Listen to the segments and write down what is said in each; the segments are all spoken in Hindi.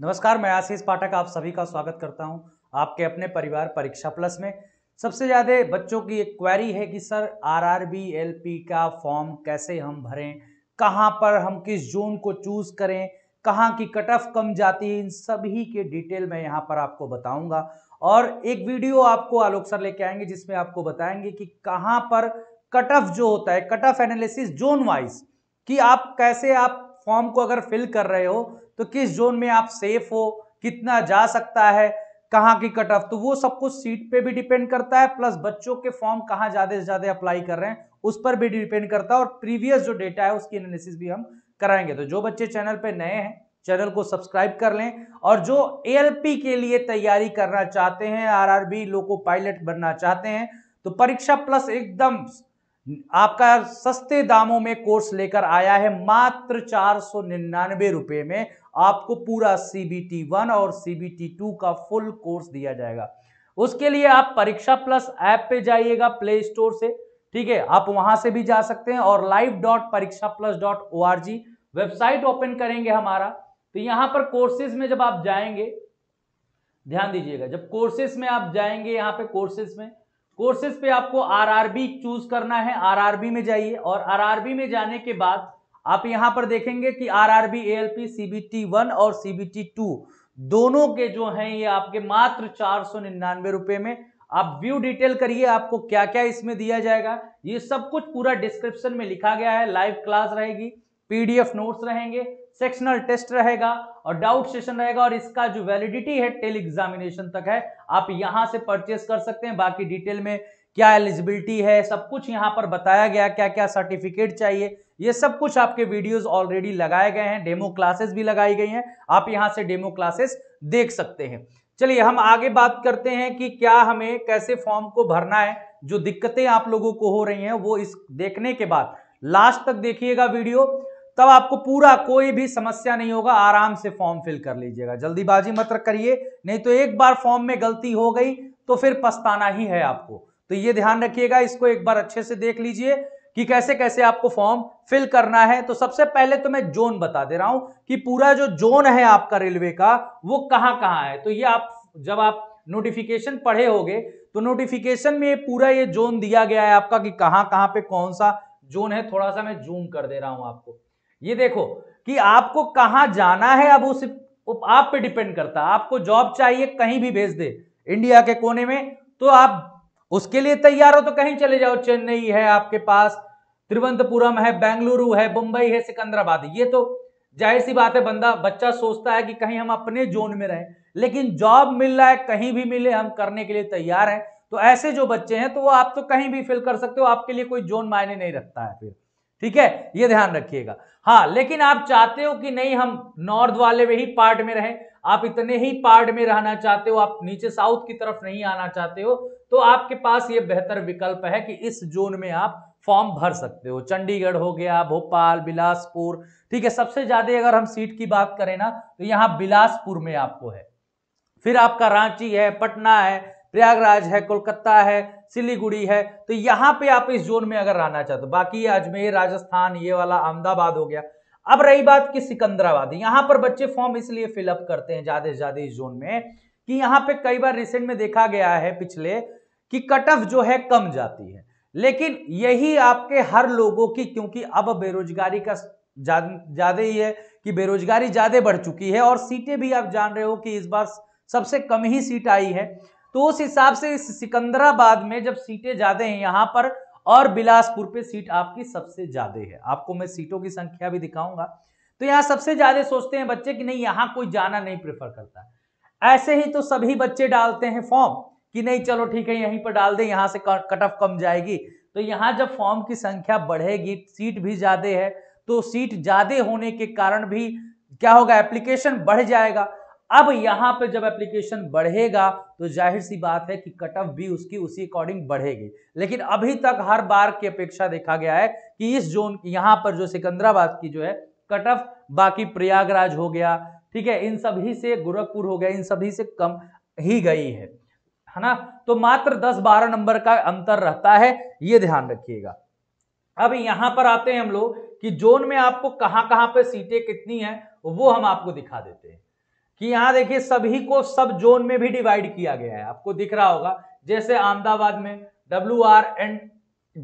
नमस्कार मैं आशीष पाठक आप सभी का स्वागत करता हूं आपके अपने परिवार परीक्षा प्लस में सबसे ज़्यादा बच्चों की एक क्वेरी है कि सर आरआरबी एलपी का फॉर्म कैसे हम भरें कहां पर हम किस जोन को चूज़ करें कहां की कट ऑफ कम जाती है इन सभी के डिटेल मैं यहां पर आपको बताऊंगा और एक वीडियो आपको आलोक सर लेके आएंगे जिसमें आपको बताएंगे कि कहाँ पर कट ऑफ जो होता है cut off analysis zone wise कि आप कैसे आप फॉर्म को अगर फिल कर रहे हो तो किस जोन में आप सेफ हो कितना जा सकता है कहाँ की कट ऑफ तो वो सब कुछ सीट पे भी डिपेंड करता है प्लस बच्चों के फॉर्म कहाँ ज़्यादा से ज़्यादा अप्लाई कर रहे हैं उस पर भी डिपेंड करता है और प्रीवियस जो डेटा है उसकी एनालिसिस भी हम कराएंगे तो जो बच्चे चैनल पे नए हैं चैनल को सब्सक्राइब कर लें और जो ए के लिए तैयारी करना चाहते हैं आर लोको पायलट बनना चाहते हैं तो परीक्षा प्लस एकदम आपका सस्ते दामों में कोर्स लेकर आया है मात्र चार सौ निन्यानवे रुपये में आपको पूरा सी बी टी वन और सी बी टी टू का फुल कोर्स दिया जाएगा उसके लिए आप परीक्षा प्लस ऐप पे जाइएगा प्ले स्टोर से ठीक है आप वहां से भी जा सकते हैं और live dot Pariksha plus dot O R G website open करेंगे हमारा तो यहां पर कोर्सेज में जब आप जाएंगे ध्यान दीजिएगा जब कोर्सेज में आप जाएंगे यहां पे कोर्सेज में कोर्सेज पे आपको आरआरबी चूज करना है आरआरबी में जाइए और आरआरबी में जाने के बाद आप यहां पर देखेंगे कि आरआरबी एएलपी सीबीटी वन और सीबीटी टू दोनों के जो हैं ये आपके मात्र चार सौ निन्यानवे रुपए में आप व्यू डिटेल करिए आपको क्या क्या इसमें दिया जाएगा ये सब कुछ पूरा डिस्क्रिप्शन में लिखा गया है लाइव क्लास रहेगी पीडीएफ नोट्स रहेंगे सेक्शनल टेस्ट रहेगा और डाउट सेशन रहेगा और इसका जो वैलिडिटी है टेल एग्जामिनेशन तक है आप यहां से परचेस कर सकते हैं बाकी डिटेल में क्या एलिजिबिलिटी है सब कुछ यहाँ पर बताया गया क्या क्या सर्टिफिकेट चाहिए ये सब कुछ आपके वीडियोस ऑलरेडी लगाए गए हैं डेमो क्लासेस भी लगाई गई हैं आप यहाँ से डेमो क्लासेस देख सकते हैं चलिए हम आगे बात करते हैं कि क्या हमें कैसे फॉर्म को भरना है जो दिक्कतें आप लोगों को हो रही हैं वो इस देखने के बाद लास्ट तक देखिएगा वीडियो तब आपको पूरा कोई भी समस्या नहीं होगा आराम से फॉर्म फिल कर लीजिएगा जल्दीबाजी मत करिए नहीं तो एक बार फॉर्म में गलती हो गई तो फिर पछताना ही है आपको तो ये ध्यान रखिएगा इसको एक बार अच्छे से देख लीजिए कि कैसे कैसे आपको फॉर्म फिल करना है तो सबसे पहले तो मैं जोन बता दे रहा हूं कि पूरा जो जोन है आपका रेलवे का वो कहां कहां है तो ये आप जब आप नोटिफिकेशन पढ़े होगे तो नोटिफिकेशन में पूरा ये जोन दिया गया है आपका कि कहां कहां पे कौन सा जोन है थोड़ा सा मैं जूम कर दे रहा हूं आपको ये देखो कि आपको कहां जाना है अब उस आप पे डिपेंड करता है आपको जॉब चाहिए कहीं भी भेज दे इंडिया के कोने में तो आप उसके लिए तैयार हो तो कहीं चले जाओ चेन्नई है आपके पास तिरुवंतपुरम है बेंगलुरु है मुंबई है सिकंदराबाद ये तो जाहिर सी बात है बंदा बच्चा सोचता है कि कहीं हम अपने जोन में रहें लेकिन जॉब मिल रहा है कहीं भी मिले हम करने के लिए तैयार हैं तो ऐसे जो बच्चे हैं तो वो आप तो कहीं भी फिल कर सकते हो आपके लिए कोई जोन मायने नहीं रखता है फिर ठीक है ये ध्यान रखिएगा हाँ लेकिन आप चाहते हो कि नहीं हम नॉर्थ वाले में ही पार्ट में रहें आप इतने ही पार्ट में रहना चाहते हो आप नीचे साउथ की तरफ नहीं आना चाहते हो तो आपके पास ये बेहतर विकल्प है कि इस जोन में आप फॉर्म भर सकते हो चंडीगढ़ हो गया भोपाल बिलासपुर ठीक है सबसे ज्यादा अगर हम सीट की बात करें ना तो यहाँ बिलासपुर में आपको है फिर आपका रांची है पटना है प्रयागराज है कोलकाता है सिलीगुड़ी है तो यहाँ पे आप इस जोन में अगर रहना चाहते हो तो बाकी अजमेर राजस्थान ये वाला अहमदाबाद हो गया अब रही बात की सिकंदराबाद यहाँ पर बच्चे फॉर्म इसलिए फिलअप करते हैं ज्यादा से ज्यादा इस जोन में कि यहाँ पे कई बार रिसेंट में देखा गया है पिछले कि कट ऑफ जो है कम जाती है लेकिन यही आपके हर लोगों की क्योंकि अब बेरोजगारी का ज्यादा ही है कि बेरोजगारी ज्यादा बढ़ चुकी है और सीटें भी आप जान रहे हो कि इस बार सबसे कम ही सीट आई है तो उस हिसाब से इस सिकंदराबाद में जब सीटें ज़्यादा हैं यहां पर और बिलासपुर पे सीट आपकी सबसे ज़्यादा है आपको मैं सीटों की संख्या भी दिखाऊंगा तो यहाँ सबसे ज़्यादा सोचते हैं बच्चे कि नहीं यहाँ कोई जाना नहीं प्रेफर करता ऐसे ही तो सभी बच्चे डालते हैं फॉर्म कि नहीं चलो ठीक है यहीं पर डाल दे यहाँ से कट ऑफ कम जाएगी तो यहाँ जब फॉर्म की संख्या बढ़ेगी सीट भी ज़्यादा है तो सीट ज़्यादा होने के कारण भी क्या होगा एप्लीकेशन बढ़ जाएगा अब यहां पे जब एप्लीकेशन बढ़ेगा तो जाहिर सी बात है कि कट ऑफ भी उसकी उसी अकॉर्डिंग बढ़ेगी लेकिन अभी तक हर बार की अपेक्षा देखा गया है कि इस जोन यहां पर जो सिकंदराबाद की जो है कट ऑफ बाकी प्रयागराज हो गया ठीक है इन सभी से गोरखपुर हो गया इन सभी से कम ही गई है है ना तो मात्र दस बारह नंबर का अंतर रहता है ये ध्यान रखिएगा अब यहां पर आते हैं हम लोग कि जोन में आपको कहां कहां पर सीटें कितनी है वो हम आपको दिखा देते हैं कि यहां देखिए सभी को सब जोन में भी डिवाइड किया गया है आपको दिख रहा होगा जैसे अहमदाबाद में डब्ल्यू आर एंड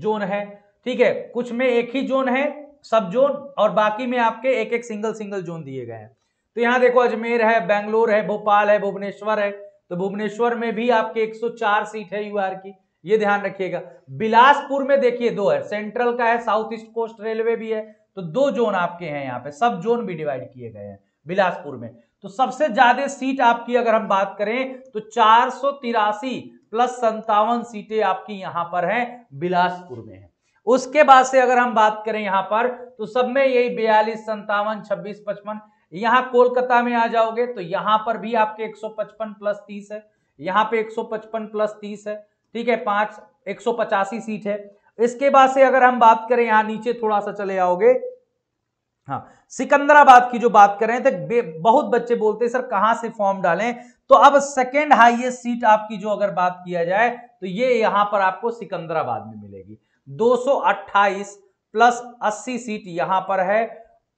जोन है ठीक है कुछ में एक ही जोन है सब जोन और बाकी में आपके एक एक सिंगल सिंगल जोन दिए गए हैं तो यहाँ देखो अजमेर है बेंगलोर है भोपाल है भुवनेश्वर है तो भुवनेश्वर में भी आपके 104 सीट है यूआर की ये ध्यान रखिएगा बिलासपुर में देखिए दो है सेंट्रल का है साउथ ईस्ट कोस्ट रेलवे भी है तो दो जोन आपके हैं यहाँ पे सब जोन भी डिवाइड किए गए हैं बिलासपुर में तो सबसे ज्यादा सीट आपकी अगर हम बात करें तो चार प्लस संतावन सीटें आपकी यहां पर हैं बिलासपुर में है उसके बाद से अगर हम बात करें यहां पर तो सब में यही बयालीस संतावन छब्बीस पचपन यहां कोलकाता में आ जाओगे तो यहां पर भी आपके 155 प्लस 30 है यहां पे 155 प्लस 30 है ठीक है पांच एक सीट है इसके बाद से अगर हम बात करें यहां नीचे थोड़ा सा चले आओगे हाँ सिकंदराबाद की जो बात करें तो बहुत बच्चे बोलते हैं सर कहां से फॉर्म डालें तो अब सेकेंड हाईएस्ट सीट आपकी जो अगर बात किया जाए तो ये यहां पर आपको सिकंदराबाद में मिलेगी 228 प्लस 80 सीट यहां पर है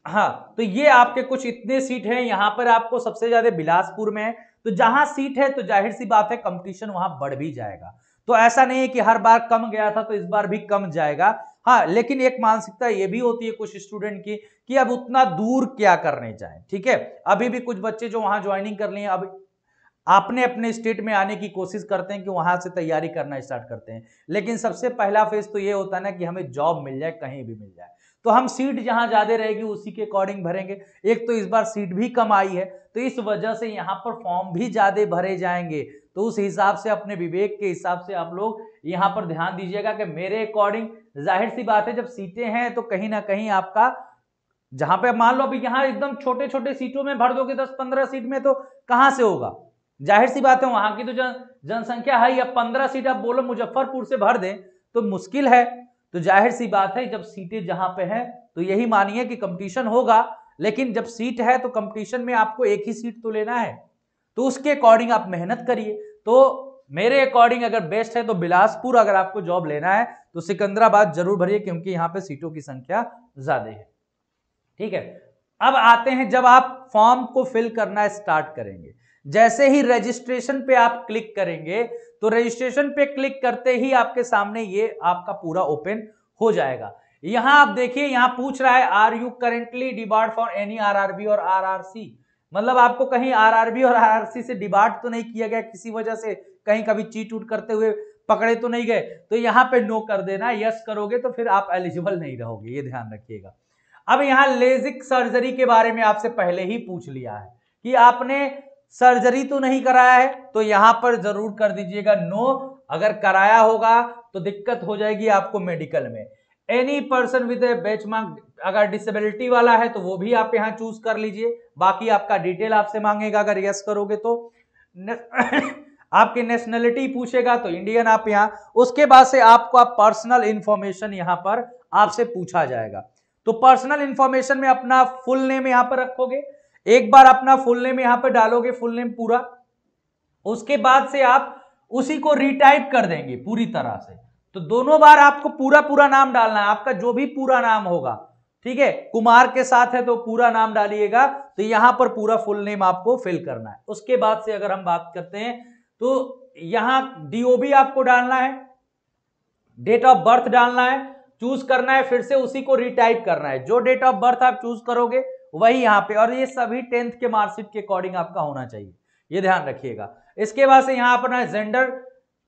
हाँ तो ये आपके कुछ इतने सीट हैं यहां पर आपको सबसे ज्यादा बिलासपुर में है तो जहां सीट है तो जाहिर सी बात है कंपटीशन वहां बढ़ भी जाएगा तो ऐसा नहीं है कि हर बार कम गया था तो इस बार भी कम जाएगा हाँ लेकिन एक मानसिकता ये भी होती है कुछ स्टूडेंट की कि अब उतना दूर क्या करने जाए ठीक है अभी भी कुछ बच्चे जो वहां ज्वाइनिंग कर लिए अब आपने अपने स्टेट में आने की कोशिश करते हैं कि वहां से तैयारी करना स्टार्ट करते हैं लेकिन सबसे पहला फेज तो ये होता है ना कि हमें जॉब मिल जाए कहीं भी मिल जाए तो हम सीट जहां ज्यादा रहेगी उसी के अकॉर्डिंग भरेंगे एक तो इस बार सीट भी कम आई है तो इस वजह से यहाँ पर फॉर्म भी ज्यादा भरे जाएंगे तो उस हिसाब से अपने विवेक के हिसाब से आप लोग यहाँ पर ध्यान दीजिएगा कि मेरे अकॉर्डिंग जाहिर सी बात है जब सीटें हैं तो कहीं ना कहीं आपका जहां पे मान लो अभी यहां एकदम छोटे छोटे सीटों में भर दोगे दस पंद्रह सीट में तो कहां से होगा जाहिर सी बात है वहां की तो जन जनसंख्या है या पंद्रह सीट आप बोलो मुजफ्फरपुर से भर दें तो मुश्किल है तो जाहिर सी बात है जब सीटें जहां पे हैं तो यही मानिए कि कंपटीशन होगा लेकिन जब सीट है तो कंपटीशन में आपको एक ही सीट तो लेना है तो उसके अकॉर्डिंग आप मेहनत करिए तो मेरे अकॉर्डिंग अगर बेस्ट है तो बिलासपुर अगर आपको जॉब लेना है तो सिकंदराबाद जरूर भरिए क्योंकि यहां पे सीटों की संख्या ज्यादा है ठीक है अब आते हैं जब आप फॉर्म को फिल करना स्टार्ट करेंगे जैसे ही रजिस्ट्रेशन पे आप क्लिक करेंगे तो रजिस्ट्रेशन पे क्लिक करते ही आपके सामने ये आपका पूरा ओपन हो जाएगा यहां आप देखिए यहां पूछ रहा है are you currently debarred for any RB or C मतलब आपको कहीं आरआरबी और आरआरसी से डिबार्ड तो नहीं किया गया किसी वजह से कहीं कभी चीट उट करते हुए पकड़े तो नहीं गए तो यहां पे नो कर देना यस करोगे तो फिर आप एलिजिबल नहीं रहोगे ये ध्यान रखिएगा अब यहाँ लेजिक सर्जरी के बारे में आपसे पहले ही पूछ लिया है कि आपने सर्जरी तो नहीं कराया है तो यहां पर जरूर कर दीजिएगा नो अगर कराया होगा तो दिक्कत हो जाएगी आपको मेडिकल में एनी पर्सन विद ए बेच मार्क अगर डिसेबिलिटी वाला है तो वो भी आप यहाँ चूज कर लीजिए बाकी आपका डिटेल आपसे मांगेगा अगर यस करोगे तो आपकी नेशनलिटी पूछेगा तो इंडियन आप यहां उसके बाद से आपको आप पर्सनल इंफॉर्मेशन यहां पर आपसे पूछा जाएगा तो पर्सनल इंफॉर्मेशन में अपना फुल नेम यहां पर रखोगे एक बार अपना फुल नेम यहां पर डालोगे फुल नेम पूरा उसके बाद से आप उसी को रिटाइप कर देंगे पूरी तरह से तो दोनों बार आपको पूरा पूरा नाम डालना है आपका जो भी पूरा नाम होगा ठीक है कुमार के साथ है तो पूरा नाम डालिएगा तो यहां पर पूरा फुल नेम आपको फिल करना है उसके बाद से अगर हम बात करते हैं तो यहां डीओबी आपको डालना है डेट ऑफ बर्थ डालना है चूज करना है फिर से उसी को रिटाइप करना है जो डेट ऑफ बर्थ आप चूज करोगे वही यहां पे और ये सभी टेंथ के मार्कशीट के अकॉर्डिंग आपका होना चाहिए ये ध्यान रखिएगा इसके बाद से यहां अपना जेंडर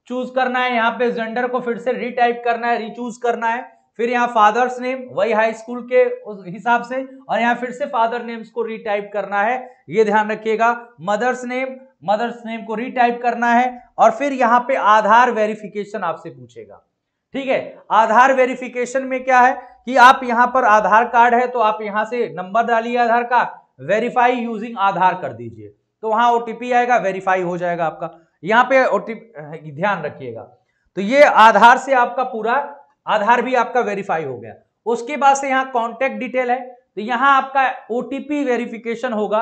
चूज करना है यहां पे जेंडर को फिर से रिटाइप करना है रीचूज करना है फिर यहाँ फादर्स नेम वही हाई स्कूल के उस हिसाब से और यहाँ फिर से फादर नेम्स को रीटाइप करना है ये ध्यान रखिएगा मदर्स नेम मदर्स नेम को रीटाइप करना है और फिर यहाँ पे आधार वेरिफिकेशन आपसे पूछेगा ठीक है आधार वेरिफिकेशन में क्या है कि आप यहाँ पर आधार कार्ड है तो आप यहाँ से नंबर डालिए आधार का वेरीफाई यूजिंग आधार कर दीजिए तो वहां ओटीपी आएगा वेरीफाई हो जाएगा आपका यहाँ पे ओटीपी ध्यान रखिएगा तो ये आधार से आपका पूरा आधार भी आपका वेरीफाई हो गया उसके बाद से यहाँ कॉन्टेक्ट डिटेल है तो यहाँ आपका ओ वेरिफिकेशन होगा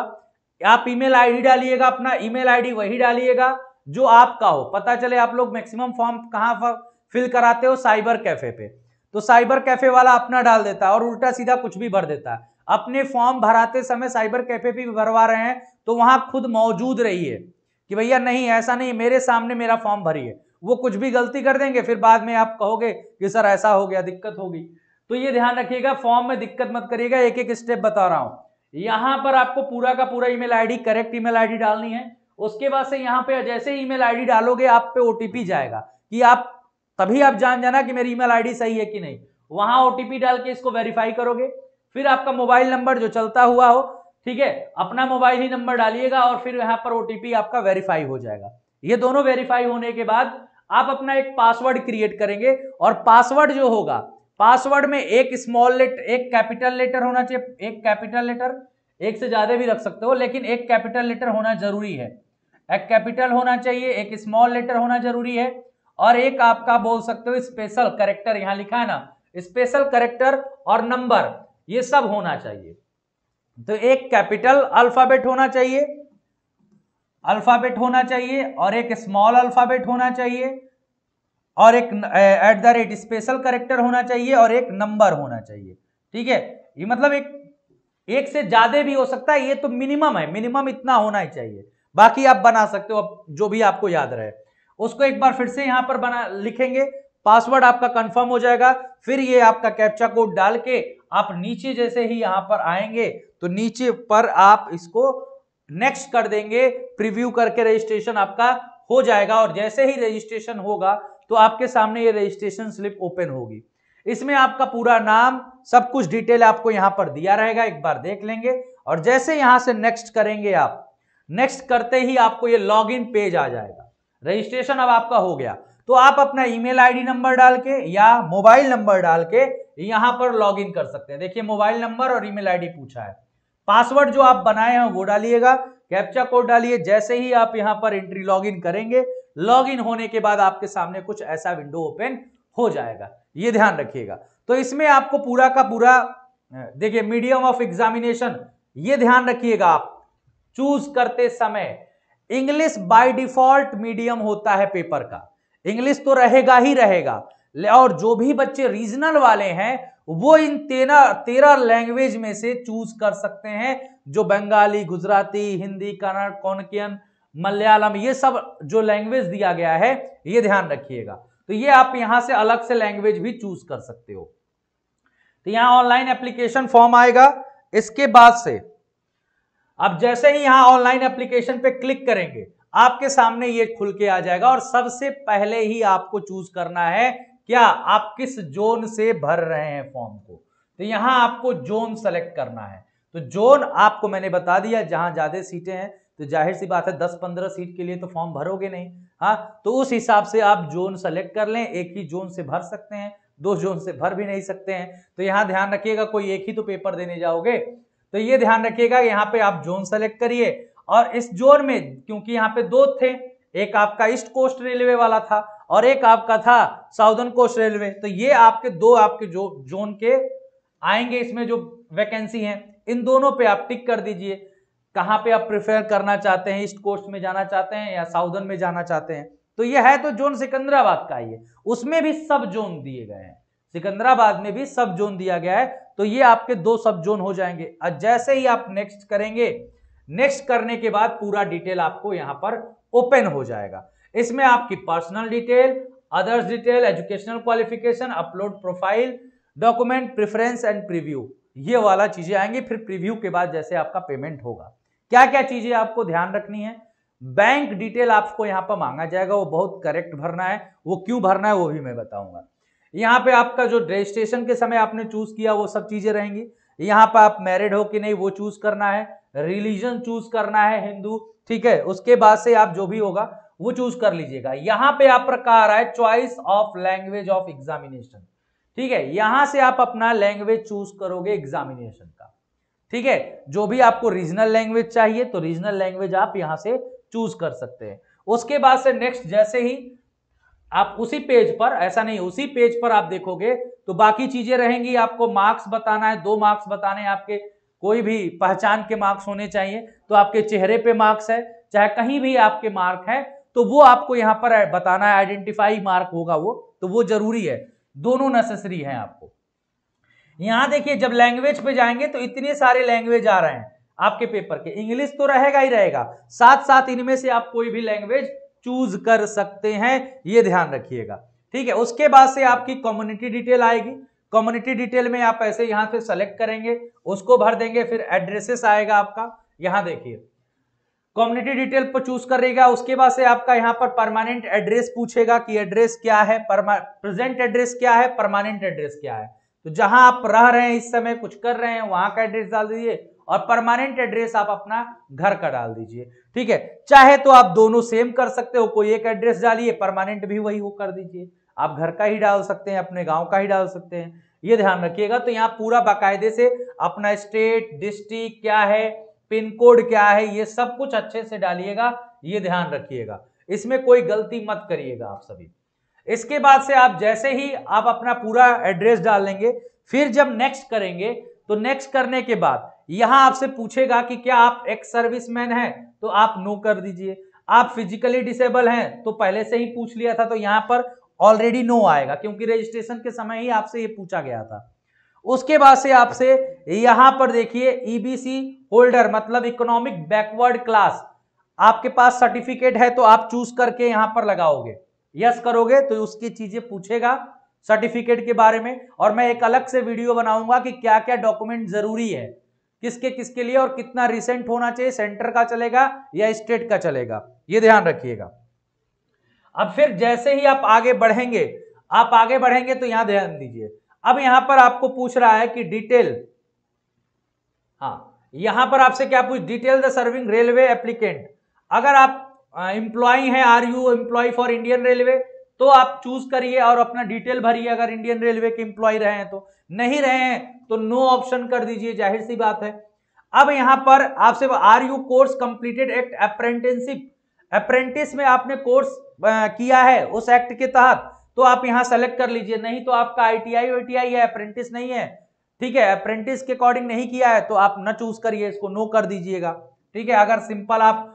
आप ईमेल आईडी डालिएगा अपना ईमेल आईडी वही डालिएगा जो आपका हो पता चले आप लोग मैक्सिमम फॉर्म कहाँ फिल कराते हो साइबर कैफे पे तो साइबर कैफे वाला अपना डाल देता है और उल्टा सीधा कुछ भी भर देता है अपने फॉर्म भराते समय साइबर कैफे पे भी भरवा रहे हैं तो वहां खुद मौजूद रहिए कि भैया नहीं ऐसा नहीं मेरे सामने मेरा फॉर्म भरिए वो कुछ भी गलती कर देंगे फिर बाद में आप कहोगे कि सर ऐसा हो गया दिक्कत होगी तो ये ध्यान रखिएगा फॉर्म में दिक्कत मत करिएगा एक एक स्टेप बता रहा हूं यहां पर आपको पूरा का पूरा email ID correct email ID डालनी है उसके बाद से यहां पे जैसे ईमेल आईडी डालोगे आप पे ओटीपी जाएगा कि आप तभी आप जान जाना कि मेरी ईमेल आईडी सही है कि नहीं वहां ओटीपी डाल के इसको वेरीफाई करोगे फिर आपका मोबाइल नंबर जो चलता हुआ हो ठीक है अपना मोबाइल ही नंबर डालिएगा और फिर यहां पर ओटीपी आपका वेरीफाई हो जाएगा ये दोनों वेरीफाई होने के बाद आप अपना एक पासवर्ड क्रिएट करेंगे और पासवर्ड जो होगा पासवर्ड में एक स्मॉल लेटर एक कैपिटल लेटर होना चाहिए एक कैपिटल लेटर एक से ज्यादा भी रख सकते हो लेकिन एक कैपिटल लेटर होना जरूरी है एक कैपिटल होना चाहिए एक स्मॉल लेटर होना जरूरी है और एक आपका बोल सकते हो स्पेशल करेक्टर यहां लिखा है ना स्पेशल करेक्टर और नंबर ये सब होना चाहिए तो एक कैपिटल अल्फाबेट होना चाहिए अल्फ़ाबेट होना चाहिए और एक स्मॉल अल्फ़ाबेट होना चाहिए और एक at the rate special character होना चाहिए और एक नंबर होना चाहिए ठीक है ये मतलब एक एक से ज़्यादा भी हो सकता है ये तो मिनिमम है मिनिमम इतना होना ही चाहिए बाकी आप बना सकते हो अब जो भी आपको याद रहे उसको एक बार फिर से यहां पर बना लिखेंगे पासवर्ड आपका कंफर्म हो जाएगा फिर ये आपका कैप्चा कोड डाल के आप नीचे जैसे ही यहाँ पर आएंगे तो नीचे पर आप इसको नेक्स्ट कर देंगे प्रीव्यू करके रजिस्ट्रेशन आपका हो जाएगा और जैसे ही रजिस्ट्रेशन होगा तो आपके सामने ये रजिस्ट्रेशन स्लिप ओपन होगी इसमें आपका पूरा नाम सब कुछ डिटेल आपको यहां पर दिया रहेगा एक बार देख लेंगे और जैसे यहां से नेक्स्ट करेंगे आप नेक्स्ट करते ही आपको ये लॉगिन पेज आ जाएगा रजिस्ट्रेशन अब आपका हो गया तो आप अपना ईमेल आईडी नंबर डाल के या मोबाइल नंबर डाल के यहां पर लॉगिन कर सकते हैं देखिए मोबाइल नंबर और ईमेल आईडी पूछा है पासवर्ड जो आप बनाए हैं वो डालिएगा कैप्चा कोड डालिए जैसे ही आप यहां पर एंट्री लॉगिन करेंगे लॉगिन होने के बाद आपके सामने कुछ ऐसा विंडो ओपन हो जाएगा ये ध्यान रखिएगा तो इसमें आपको पूरा का पूरा देखिए मीडियम ऑफ एग्जामिनेशन ये ध्यान रखिएगा आप चूज करते समय इंग्लिश बाय डिफॉल्ट मीडियम होता है पेपर का इंग्लिश तो रहेगा ही रहेगा और जो भी बच्चे रीजनल वाले हैं वो इन तेरह तेरह लैंग्वेज में से चूज कर सकते हैं जो बंगाली गुजराती हिंदी कन्नड़ कौनकियन मलयालम ये सब जो लैंग्वेज दिया गया है ये ध्यान रखिएगा तो ये आप यहां से अलग से लैंग्वेज भी चूज कर सकते हो तो यहां ऑनलाइन एप्लीकेशन फॉर्म आएगा इसके बाद से अब जैसे ही यहां ऑनलाइन एप्लीकेशन पे क्लिक करेंगे आपके सामने ये खुल के आ जाएगा और सबसे पहले ही आपको चूज करना है क्या आप किस जोन से भर रहे हैं फॉर्म को तो यहां आपको जोन सेलेक्ट करना है तो जोन आपको मैंने बता दिया जहां ज्यादा सीटें हैं तो जाहिर सी बात है दस पंद्रह सीट के लिए तो फॉर्म भरोगे नहीं हाँ तो उस हिसाब से आप जोन सेलेक्ट कर लें एक ही जोन से भर सकते हैं दो जोन से भर भी नहीं सकते हैं तो यहाँ ध्यान रखिएगा कोई एक ही तो पेपर देने जाओगे तो ये ध्यान रखिएगा यहाँ पे आप जोन सेलेक्ट करिए और इस जोन में क्योंकि यहाँ पे दो थे एक आपका ईस्ट कोस्ट रेलवे वाला था और एक आपका था साउदर्न कोस्ट रेलवे तो ये आपके दो आपके जो जोन के आएंगे इसमें जो वैकेंसी हैं इन दोनों पे आप टिक कर दीजिए कहाँ पे आप प्रिफर करना चाहते हैं ईस्ट कोस्ट में जाना चाहते हैं या साउदर्न में जाना चाहते हैं तो ये है तो जोन सिकंदराबाद का ही है उसमें भी सब जोन दिए गए हैं सिकंदराबाद में भी सब जोन दिया गया है तो ये आपके दो सब जोन हो जाएंगे और जैसे ही आप नेक्स्ट करेंगे नेक्स्ट करने के बाद पूरा डिटेल आपको यहां पर ओपन हो जाएगा इसमें आपकी personal detail others detail educational qualification upload profile document preference and preview ये वाला चीजें आएंगी फिर प्रीव्यू के बाद जैसे आपका पेमेंट होगा क्या क्या चीजें आपको ध्यान रखनी है बैंक डिटेल आपको यहाँ पर मांगा जाएगा वो बहुत करेक्ट भरना है वो क्यों भरना है वो भी मैं बताऊंगा यहाँ पे आपका जो रजिस्ट्रेशन के समय आपने चूज किया वो सब चीजें रहेंगी यहाँ पर आप मैरिड हो कि नहीं वो चूज करना है रिलीजन चूज करना है हिंदू ठीक है उसके बाद से आप जो भी होगा वो चूज कर लीजिएगा यहां पे आप प्रकार आ रहा है choice of language of examination ठीक है यहां से आप अपना लैंग्वेज चूज करोगे एग्जामिनेशन का ठीक है जो भी आपको रीजनल लैंग्वेज चाहिए तो रीजनल लैंग्वेज आप यहां से चूज कर सकते हैं उसके बाद से नेक्स्ट जैसे ही आप उसी पेज पर ऐसा नहीं उसी पेज पर आप देखोगे तो बाकी चीजें रहेंगी आपको मार्क्स बताना है दो मार्क्स बताने आपके कोई भी पहचान के मार्क्स होने चाहिए तो आपके चेहरे पे मार्क्स है चाहे कहीं भी आपके मार्क है तो वो आपको यहां पर बताना है आइडेंटिफाई मार्क होगा वो तो वो जरूरी है दोनों नेसेसरी है आपको यहां देखिए जब लैंग्वेज पे जाएंगे तो इतने सारे लैंग्वेज आ रहे हैं आपके पेपर के इंग्लिश तो रहेगा ही रहेगा साथ साथ इनमें से आप कोई भी लैंग्वेज चूज कर सकते हैं ये ध्यान रखिएगा ठीक है उसके बाद से आपकी कम्युनिटी डिटेल आएगी कम्युनिटी डिटेल में आप ऐसे यहां से सेलेक्ट करेंगे उसको भर देंगे फिर एड्रेसेस आएगा आपका यहां देखिए कम्युनिटी डिटेल पर चूज करेगा उसके बाद से आपका यहाँ पर परमानेंट एड्रेस पूछेगा कि एड्रेस क्या है प्रेजेंट एड्रेस क्या है परमानेंट एड्रेस क्या है तो जहां आप रह रहे हैं इस समय कुछ कर रहे हैं वहां का एड्रेस डाल दीजिए और परमानेंट एड्रेस आप अपना घर का डाल दीजिए ठीक है चाहे तो आप दोनों सेम कर सकते हो कोई एक एड्रेस डालिए परमानेंट भी वही हो कर दीजिए आप घर का ही डाल सकते हैं अपने गांव का ही डाल सकते हैं ये ध्यान रखिएगा तो यहाँ पूरा बाकायदे से अपना स्टेट डिस्ट्रिक्ट क्या है पिन कोड क्या है ये सब कुछ अच्छे से डालिएगा ये ध्यान रखिएगा इसमें कोई गलती मत करिएगा आप सभी इसके बाद से आप जैसे ही आप अपना पूरा एड्रेस डाल लेंगे फिर जब नेक्स्ट करेंगे तो नेक्स्ट करने के बाद यहां आपसे पूछेगा कि क्या आप एक्स सर्विसमैन हैं तो आप नो कर दीजिए आप फिजिकली डिसेबल हैं तो पहले से ही पूछ लिया था तो यहां पर ऑलरेडी नो आएगा क्योंकि रजिस्ट्रेशन के समय ही आपसे ये पूछा गया था उसके बाद से आपसे यहां पर देखिए ईबीसी e होल्डर मतलब इकोनॉमिक बैकवर्ड क्लास आपके पास सर्टिफिकेट है तो आप चूज करके यहां पर लगाओगे यस करोगे तो उसकी चीजें पूछेगा सर्टिफिकेट के बारे में और मैं एक अलग से वीडियो बनाऊंगा कि क्या क्या डॉक्यूमेंट जरूरी है किसके किसके लिए और कितना रिसेंट होना चाहिए सेंटर का चलेगा या स्टेट का चलेगा ये ध्यान रखिएगा अब फिर जैसे ही आप आगे बढ़ेंगे आप आगे बढ़ेंगे तो यहां ध्यान दीजिए अब यहां पर आपको पूछ रहा है कि डिटेल हाँ यहां पर आपसे क्या पूछ detail the serving railway applicant अगर आप इंप्लॉई हैं are you employ for Indian railway तो आप चूज करिए और अपना डिटेल भरिए अगर इंडियन रेलवे के इंप्लॉय रहे हैं तो नहीं रहे हैं तो नो ऑप्शन कर दीजिए जाहिर सी बात है अब यहां पर आपसे are you course completed act apprenticeship apprentice में आपने कोर्स किया है उस एक्ट के तहत तो आप यहां सेलेक्ट कर लीजिए नहीं तो आपका आईटीआई आई है अप्रेंटिस नहीं है ठीक है अप्रेंटिस के अकॉर्डिंग नहीं किया है तो आप न चूज करिए इसको नो कर दीजिएगा ठीक है अगर सिंपल आप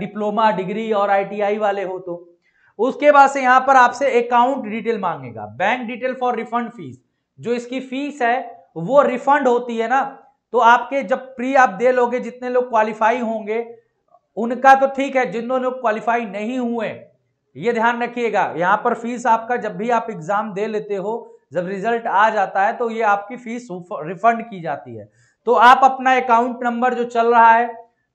डिप्लोमा डिग्री और आईटीआई वाले हो तो उसके बाद से यहाँ पर आपसे अकाउंट डिटेल मांगेगा bank detail for refund fees जो इसकी फीस है वो रिफंड होती है ना तो आपके जब प्री आप दे लोगे जितने लोग क्वालिफाई होंगे उनका तो ठीक है जिन लोग क्वालिफाई नहीं हुए ये ध्यान रखिएगा यहाँ पर फीस आपका जब भी आप एग्जाम दे लेते हो जब रिजल्ट आ जाता है तो ये आपकी फीस रिफंड की जाती है तो आप अपना अकाउंट नंबर जो चल रहा है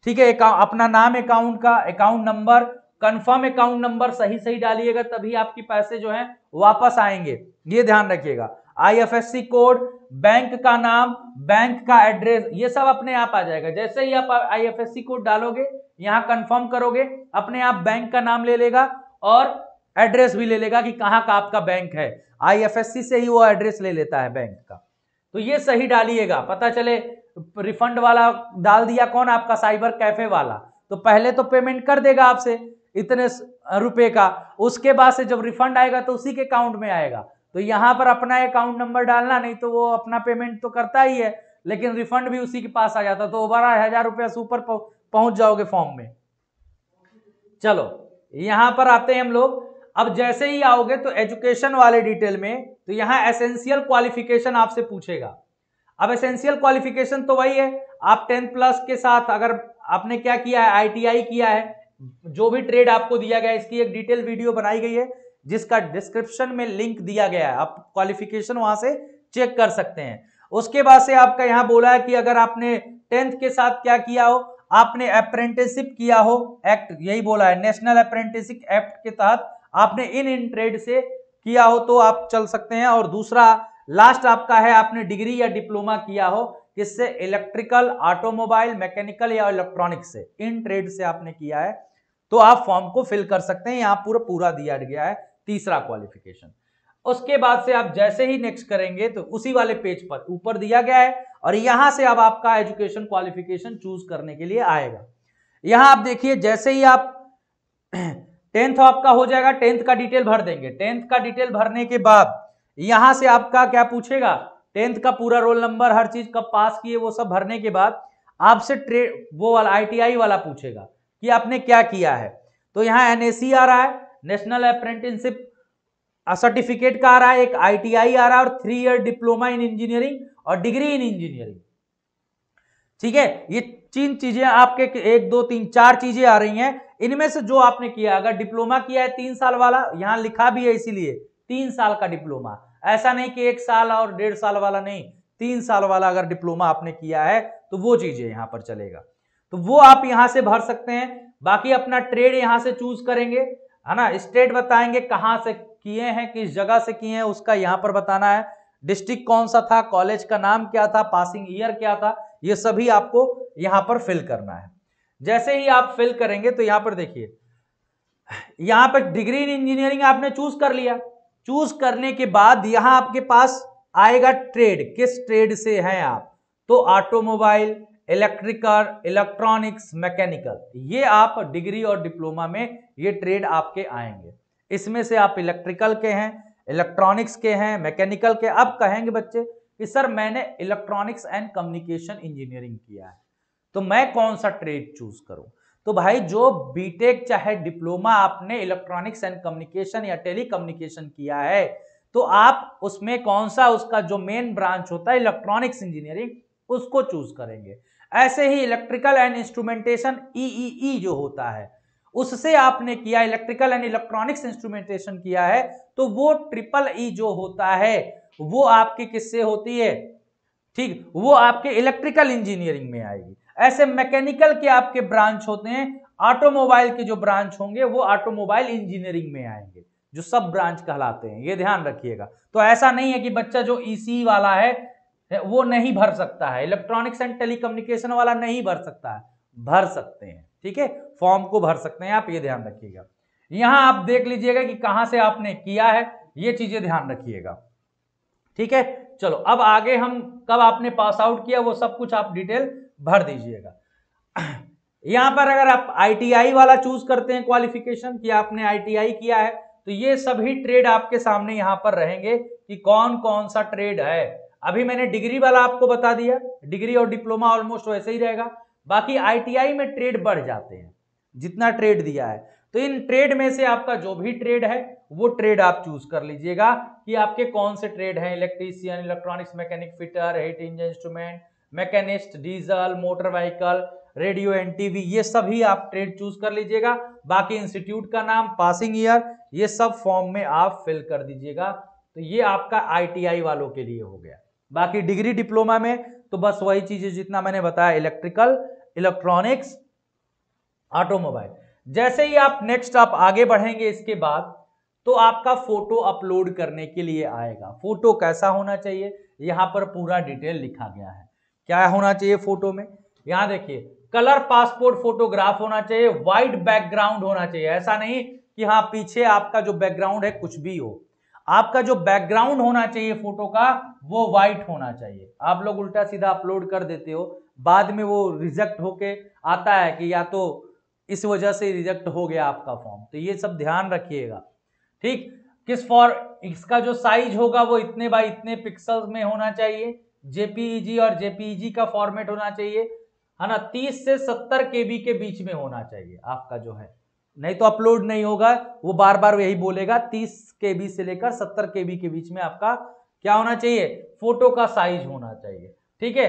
ठीक है अपना नाम अकाउंट का account number confirm account number सही सही डालिएगा तभी आपके पैसे जो है वापस आएंगे ये ध्यान रखिएगा आईएफएससी कोड बैंक का नाम बैंक का एड्रेस ये सब अपने आप आ जाएगा जैसे ही आप आईएफएससी कोड डालोगे यहाँ कंफर्म करोगे अपने आप बैंक का नाम ले लेगा और एड्रेस भी ले लेगा कि कहाँ का आपका बैंक है आईएफएससी से ही वो एड्रेस ले लेता है बैंक का तो ये सही डालिएगा पता चले रिफंड वाला डाल दिया कौन आपका साइबर कैफे वाला तो पहले तो पेमेंट कर देगा आपसे इतने रुपए का उसके बाद से जब रिफंड आएगा तो उसी के अकाउंट में आएगा तो यहां पर अपना अकाउंट नंबर डालना नहीं तो वो अपना पेमेंट तो करता ही है लेकिन रिफंड भी उसी के पास आ जाता तो बारह हजार रुपया से ऊपर पहुंच जाओगे फॉर्म में चलो यहां पर आते हैं हम लोग अब जैसे ही आओगे तो एजुकेशन वाले डिटेल में तो यहां एसेंशियल क्वालिफिकेशन आपसे पूछेगा अब एसेंशियल क्वालिफिकेशन तो वही है आप टेंथ प्लस के साथ अगर आपने क्या किया है आईटीआई किया है जो भी ट्रेड आपको दिया गया इसकी एक डिटेल वीडियो बनाई गई है जिसका डिस्क्रिप्शन में लिंक दिया गया है आप क्वालिफिकेशन वहां से चेक कर सकते हैं उसके बाद से आपका यहां बोला है कि अगर आपने टेंथ के साथ क्या किया हो आपने अप्रेंटिसिप किया हो एक्ट यही बोला है नेशनल अप्रेंटिसिप एक्ट के तहत आपने इन इन ट्रेड से किया हो तो आप चल सकते हैं और दूसरा लास्ट आपका है आपने डिग्री या डिप्लोमा किया हो किससे इलेक्ट्रिकल ऑटोमोबाइल मैकेनिकल या इलेक्ट्रॉनिक से इन ट्रेड से आपने किया है तो आप फॉर्म को फिल कर सकते हैं यहां पूरा पूरा दिया गया है तीसरा क्वालिफिकेशन उसके बाद से आप जैसे ही नेक्स्ट करेंगे तो उसी वाले पेज पर ऊपर दिया गया है और यहां से अब आप आपका एजुकेशन क्वालिफिकेशन चूज करने के लिए आएगा यहां आप देखिए जैसे ही आप टेंथ आपका हो जाएगा टेंथ का डिटेल भर देंगे टेंथ का डिटेल भरने के बाद यहां से आपका क्या पूछेगा टेंथ का पूरा रोल नंबर हर चीज कब पास किए वो सब भरने के बाद आपसे ट्रेड वो वाला आईटीआई वाला पूछेगा कि आपने क्या किया है तो यहाँ एनएससी आ रहा है नेशनल अप्रेंटिसिप सर्टिफिकेट का आ रहा है एक आईटीआई आ रहा है और three year diploma in engineering और डिग्री इन इंजीनियरिंग ठीक है ये तीन चीजें आपके एक दो तीन चार चीजें आ रही हैं इनमें से जो आपने किया अगर डिप्लोमा किया है तीन साल वाला यहां लिखा भी है इसीलिए तीन साल का डिप्लोमा ऐसा नहीं कि एक साल और डेढ़ साल वाला नहीं तीन साल वाला अगर डिप्लोमा आपने किया है तो वो चीजें यहाँ पर चलेगा तो वो आप यहाँ से भर सकते हैं बाकी अपना ट्रेड यहाँ से चूज करेंगे है ना स्टेट बताएंगे कहाँ से किए हैं किस जगह से किए हैं उसका यहाँ पर बताना है डिस्ट्रिक्ट कौन सा था कॉलेज का नाम क्या था पासिंग ईयर क्या था ये सभी आपको यहाँ पर फिल करना है जैसे ही आप फिल करेंगे तो यहां पर देखिए यहां पर डिग्री इन इंजीनियरिंग आपने चूज कर लिया चूज करने के बाद यहां आपके पास आएगा ट्रेड किस ट्रेड से हैं आप तो ऑटोमोबाइल इलेक्ट्रिकल इलेक्ट्रॉनिक्स मैकेनिकल ये आप डिग्री और डिप्लोमा में ये ट्रेड आपके आएंगे इसमें से आप इलेक्ट्रिकल के हैं इलेक्ट्रॉनिक्स के हैं मैकेनिकल के अब कहेंगे बच्चे कि सर मैंने इलेक्ट्रॉनिक्स एंड कम्युनिकेशन इंजीनियरिंग किया है तो मैं कौन सा ट्रेड चूज करूं तो भाई जो बीटेक चाहे डिप्लोमा आपने इलेक्ट्रॉनिक्स एंड कम्युनिकेशन या टेली किया है तो आप उसमें कौन सा उसका जो मेन ब्रांच होता है इलेक्ट्रॉनिक्स इंजीनियरिंग उसको चूज करेंगे ऐसे ही इलेक्ट्रिकल एंड इंस्ट्रूमेंटेशन ई जो होता है उससे आपने किया इलेक्ट्रिकल एंड इलेक्ट्रॉनिक्स इंस्ट्रूमेंटेशन किया है तो वो ट्रिपल ई e जो होता है वो आपकी किससे होती है ठीक वो आपके इलेक्ट्रिकल इंजीनियरिंग में आएगी ऐसे मैकेनिकल के आपके ब्रांच होते हैं ऑटोमोबाइल के जो ब्रांच होंगे वो ऑटोमोबाइल इंजीनियरिंग में आएंगे जो सब ब्रांच कहलाते हैं ये ध्यान रखिएगा तो ऐसा नहीं है कि बच्चा जो ई e वाला है वो नहीं भर सकता है इलेक्ट्रॉनिक्स एंड टेलीकम्युनिकेशन वाला नहीं भर सकता है भर सकते हैं ठीक है फॉर्म को भर सकते हैं आप ये ध्यान रखिएगा यहां आप देख लीजिएगा कि कहां से आपने किया है ये चीजें ध्यान रखिएगा ठीक है चलो अब आगे हम कब आपने पास आउट किया वो सब कुछ आप डिटेल भर दीजिएगा यहां पर अगर आप आईटीआई वाला चूज करते हैं क्वालिफिकेशन कि आपने आईटीआई किया है तो ये सभी ट्रेड आपके सामने यहां पर रहेंगे कि कौन कौन सा ट्रेड है अभी मैंने डिग्री वाला आपको बता दिया डिग्री और डिप्लोमा ऑलमोस्ट वैसे ही रहेगा बाकी आईटीआई में ट्रेड बढ़ जाते हैं जितना ट्रेड दिया है तो इन ट्रेड में से आपका जो भी ट्रेड है वो ट्रेड आप चूज कर लीजिएगा कि आपके कौन से ट्रेड हैं electrician electronics mechanic fitter heat engine instrument machinist diesel motor vehicle radio and TV ये सभी आप ट्रेड चूज कर लीजिएगा बाकी इंस्टीट्यूट का नाम पासिंग ईयर ये सब फॉर्म में आप फिल कर दीजिएगा तो ये आपका आईटीआई वालों के लिए हो गया बाकी डिग्री डिप्लोमा में तो बस वही चीजें जितना मैंने बताया इलेक्ट्रिकल इलेक्ट्रॉनिक्स ऑटोमोबाइल जैसे ही आप नेक्स्ट आप आगे बढ़ेंगे इसके बाद तो आपका फोटो अपलोड करने के लिए आएगा फोटो कैसा होना चाहिए यहां पर पूरा डिटेल लिखा गया है क्या होना चाहिए फोटो में यहां देखिए कलर पासपोर्ट फोटोग्राफ होना चाहिए वाइट बैकग्राउंड होना चाहिए ऐसा नहीं कि हाँ पीछे आपका जो बैकग्राउंड है कुछ भी हो आपका जो बैकग्राउंड होना चाहिए फोटो का वो वाइट होना चाहिए आप लोग उल्टा सीधा अपलोड कर देते हो बाद में वो रिजेक्ट होके आता है कि या तो इस वजह से रिजेक्ट हो गया आपका फॉर्म तो ये सब ध्यान रखिएगा ठीक किस फॉर इसका जो साइज होगा वो इतने बाय इतने पिक्सल्स में होना चाहिए जेपीईजी और जेपीईजी का फॉर्मेट होना चाहिए है ना तीस से सत्तर के के बीच में होना चाहिए आपका जो है नहीं तो अपलोड नहीं होगा वो बार बार यही बोलेगा तीस के से लेकर सत्तर के के बीच में आपका क्या होना चाहिए फोटो का साइज होना चाहिए ठीक है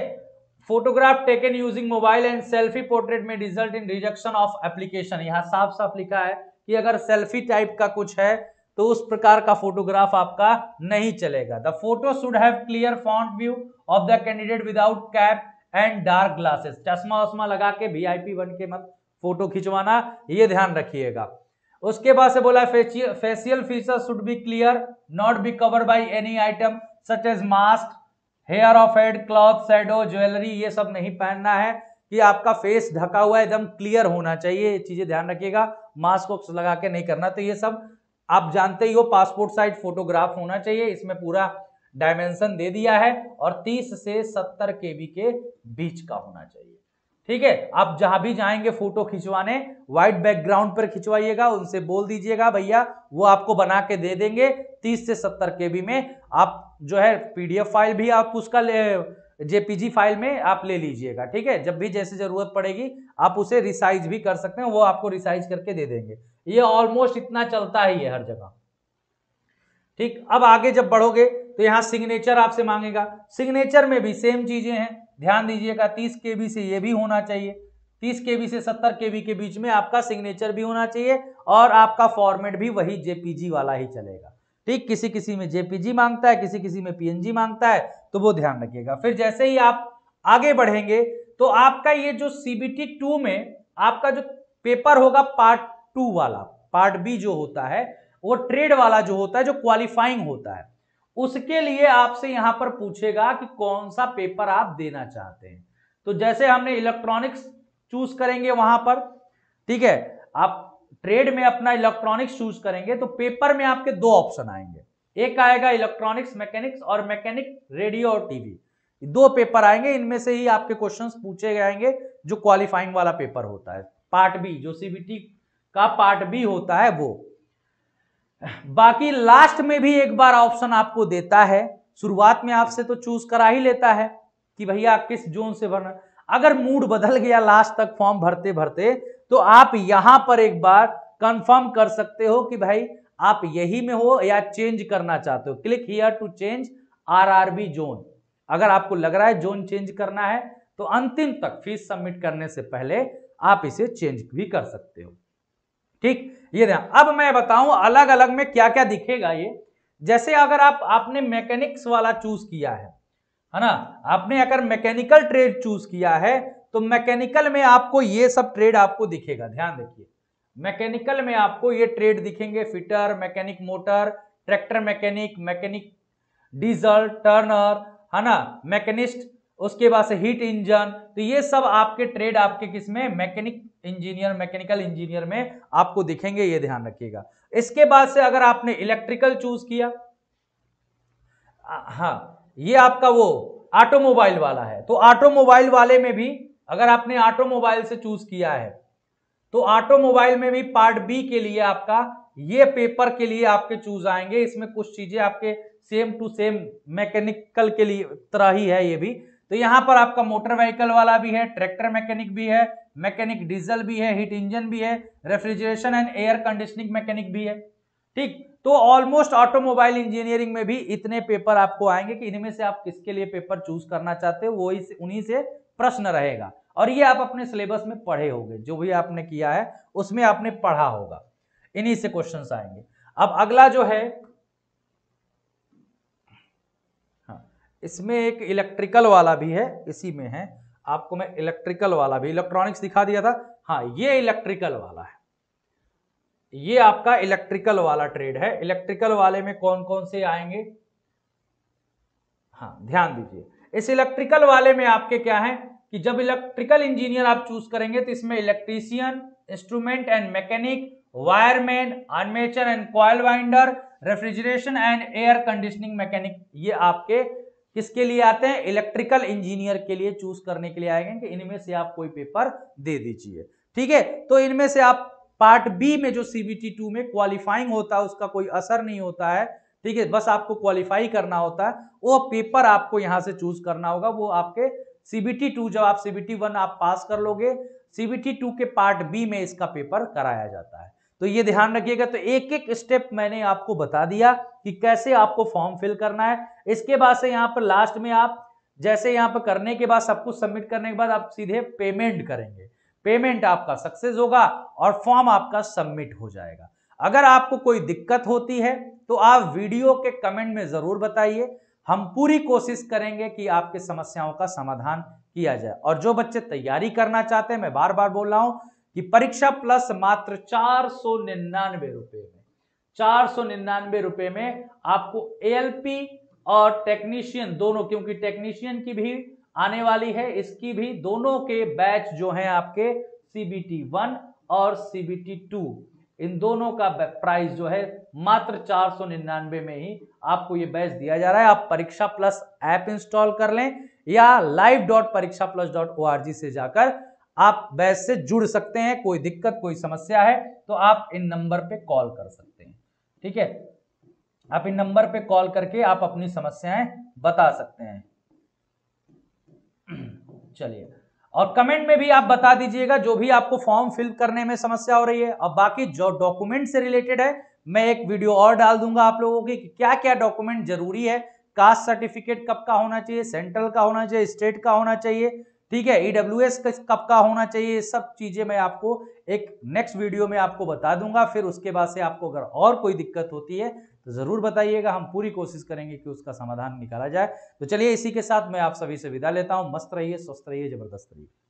photograph taken using mobile and selfie portrait में result in rejection of application यहाँ साफ साफ लिखा है कि अगर सेल्फी टाइप का कुछ है तो उस प्रकार का फोटोग्राफ आपका नहीं चलेगा the photo should have clear front view of the candidate without cap and dark glasses चश्मा उश्मा लगा के वीआईपी बन के मत फोटो खिंचवाना ये ध्यान रखिएगा उसके बाद से बोला है facial feature should be clear not be cover by any item such as mask hair of head cloth shadow jewellery ये सब नहीं पहनना है कि आपका फेस ढका हुआ एकदम क्लियर होना चाहिए ये चीज़ें ध्यान रखिएगा मास्क वोक्स लगा के नहीं करना तो ये सब आप जानते ही हो पासपोर्ट साइज फोटोग्राफ होना चाहिए इसमें पूरा डायमेंशन दे दिया है और 30 से 70 के के बीच का होना चाहिए ठीक है आप जहां भी जाएंगे फोटो खिंचवाने व्हाइट बैकग्राउंड पर खिंचवाइएगा उनसे बोल दीजिएगा भैया वो आपको बना के दे देंगे 30 से 70 के में आप जो है पीडीएफ फाइल भी आप उसका जेपीजी फाइल में आप ले लीजिएगा ठीक है जब भी जैसे जरूरत पड़ेगी आप उसे रिसाइज भी कर सकते हैं वो आपको रिसाइज करके दे देंगे ये ऑलमोस्ट इतना चलता ही है हर जगह ठीक अब आगे जब बढ़ोगे तो यहाँ सिग्नेचर आपसे मांगेगा सिग्नेचर में भी सेम चीजें हैं ध्यान दीजिएगा तीस के से ये भी होना चाहिए तीस के से सत्तर के के बीच में आपका सिग्नेचर भी होना चाहिए और आपका फॉर्मेट भी वही जेपीजी वाला ही चलेगा ठीक किसी किसी में जेपीजी मांगता है किसी किसी में पीएनजी मांगता है तो वो ध्यान रखिएगा फिर जैसे ही आप आगे बढ़ेंगे तो आपका ये जो सीबीटी टू में आपका जो पेपर होगा पार्ट टू वाला पार्ट बी जो होता है वो ट्रेड वाला जो होता है जो क्वालिफाइंग होता है उसके लिए आपसे यहां पर पूछेगा कि कौन सा पेपर आप देना चाहते हैं तो जैसे हमने इलेक्ट्रॉनिक्स चूज करेंगे वहां पर ठीक है आप ट्रेड में अपना इलेक्ट्रॉनिक्स चूज करेंगे तो पेपर में आपके दो ऑप्शन आएंगे एक आएगा इलेक्ट्रॉनिक्स मैकेनिक्स और मैकेनिक रेडियो और टीवी दो पेपर आएंगे इनमें से ही आपके क्वेश्चन पूछे जाएंगे जो क्वालिफाइंग वाला पेपर होता है पार्ट बी जो सीबीटी का पार्ट बी होता है वो बाकी लास्ट में भी एक बार ऑप्शन आपको देता है शुरुआत में आपसे तो चूज करा ही लेता है कि भैया किस जोन से भरना अगर मूड बदल गया लास्ट तक फॉर्म भरते भरते तो आप यहां पर एक बार कंफर्म कर सकते हो कि भाई आप यही में हो या चेंज करना चाहते हो click here to change RRB zone अगर आपको लग रहा है जोन चेंज करना है तो अंतिम तक फीस सबमिट करने से पहले आप इसे चेंज भी कर सकते हो ठीक ये ध्यान अब मैं बताऊं अलग अलग में क्या क्या दिखेगा ये जैसे अगर आप आपने मैकेनिक्स वाला चूज किया है है ना आपने अगर मैकेनिकल ट्रेड चूज किया है तो मैकेनिकल में आपको ये सब ट्रेड आपको दिखेगा ध्यान देखिए मैकेनिकल में आपको ये ट्रेड दिखेंगे fitter mechanic motor tractor mechanic mechanic diesel turner है ना मैकेनिस्ट उसके बाद से हीट इंजन तो ये सब आपके ट्रेड आपके किसमें मैकेनिक इंजीनियर मैकेनिकल इंजीनियर में आपको दिखेंगे ये ध्यान रखिएगा इसके बाद से अगर आपने इलेक्ट्रिकल चूज किया हाँ ये आपका वो ऑटोमोबाइल वाला है तो ऑटोमोबाइल वाले में भी अगर आपने ऑटोमोबाइल से चूज किया है तो ऑटोमोबाइल में भी पार्ट बी के लिए आपका ये पेपर के लिए आपके चूज आएंगे इसमें कुछ चीजें आपके सेम टू सेम मैकेनिकल के लिए तरह ही है ये भी तो यहाँ पर आपका मोटर व्हीकल वाला भी है ट्रैक्टर मैकेनिक भी है मैकेनिक डीजल भी है हीट इंजन भी है refrigeration and air conditioning mechanic भी है ठीक तो ऑलमोस्ट ऑटोमोबाइल इंजीनियरिंग में भी इतने पेपर आपको आएंगे कि इनमें से आप किसके लिए पेपर चूज करना चाहते हो वो उन्हीं से प्रश्न रहेगा और ये आप अपने सिलेबस में पढ़े होंगे जो भी आपने किया है उसमें आपने पढ़ा होगा इन्हीं से क्वेश्चंस आएंगे अब अगला जो है हाँ, इसमें एक इलेक्ट्रिकल वाला भी है इसी में है आपको मैं इलेक्ट्रिकल वाला भी इलेक्ट्रॉनिक्स दिखा दिया था हाँ ये इलेक्ट्रिकल वाला है ये आपका इलेक्ट्रिकल वाला ट्रेड है इलेक्ट्रिकल वाले में कौन कौन से आएंगे हाँ ध्यान दीजिए इस इलेक्ट्रिकल वाले में आपके क्या है कि जब इलेक्ट्रिकल इंजीनियर आप चूज करेंगे तो इसमें electrician instrument and mechanic wireman armature and coil winder refrigeration and air conditioning mechanic ये आपके किसके लिए आते हैं इलेक्ट्रिकल इंजीनियर के लिए चूज करने के लिए आएंगे कि इनमें से आप कोई पेपर दे दीजिए ठीक है तो इनमें से आप पार्ट बी में जो सीबीटी टू में क्वालिफाइंग होता है उसका कोई असर नहीं होता है ठीक है बस आपको क्वालिफाई करना होता है वो पेपर आपको यहाँ से चूज करना होगा वो आपके सीबीटी टू जब आप सीबीटी वन आप पास कर लोगे सीबीटी टू के पार्ट बी में इसका पेपर कराया जाता है तो ये ध्यान रखिएगा तो एक एक स्टेप मैंने आपको बता दिया कि कैसे आपको फॉर्म फिल करना है इसके बाद से यहाँ पर लास्ट में आप जैसे यहाँ पर करने के बाद सब कुछ सबमिट करने के बाद आप सीधे पेमेंट करेंगे पेमेंट आपका सक्सेस होगा और फॉर्म आपका सबमिट हो जाएगा अगर आपको कोई दिक्कत होती है तो आप वीडियो के कमेंट में ज़रूर बताइए हम पूरी कोशिश करेंगे कि आपके समस्याओं का समाधान किया जाए और जो बच्चे तैयारी करना चाहते हैं मैं बार बार बोल रहा हूं ये परीक्षा प्लस मात्र चार सौ निन्यानवे रुपए में चार सौ निन्यानवे रुपए में आपको एएलपी और टेक्नीशियन दोनों क्योंकि टेक्नीशियन की भी आने वाली है इसकी भी दोनों के बैच जो हैं आपके सीबीटी वन और सीबीटी टू इन दोनों का प्राइस जो है मात्र चार सौ निन्यानवे में ही आपको ये बैच दिया जा रहा है आप परीक्षा प्लस ऐप इंस्टॉल कर लें या live dot Pariksha plus dot O से जाकर आप बैच से जुड़ सकते हैं कोई दिक्कत कोई समस्या है तो आप इन नंबर पे कॉल कर सकते हैं ठीक है आप इन नंबर पे कॉल करके आप अपनी समस्याएं बता सकते हैं चलिए और कमेंट में भी आप बता दीजिएगा जो भी आपको फॉर्म फिल करने में समस्या हो रही है और बाकी जो डॉक्यूमेंट से रिलेटेड है मैं एक वीडियो और डाल दूंगा आप लोगों की क्या क्या डॉक्यूमेंट जरूरी है कास्ट सर्टिफिकेट कब का होना चाहिए सेंट्रल का होना चाहिए स्टेट का होना चाहिए ठीक है ई e कब का होना चाहिए सब चीज़ें मैं आपको एक नेक्स्ट वीडियो में आपको बता दूंगा फिर उसके बाद से आपको अगर और कोई दिक्कत होती है तो ज़रूर बताइएगा हम पूरी कोशिश करेंगे कि उसका समाधान निकाला जाए तो चलिए इसी के साथ मैं आप सभी से विदा लेता हूँ मस्त रहिए स्वस्थ रहिए जबरदस्त रहिए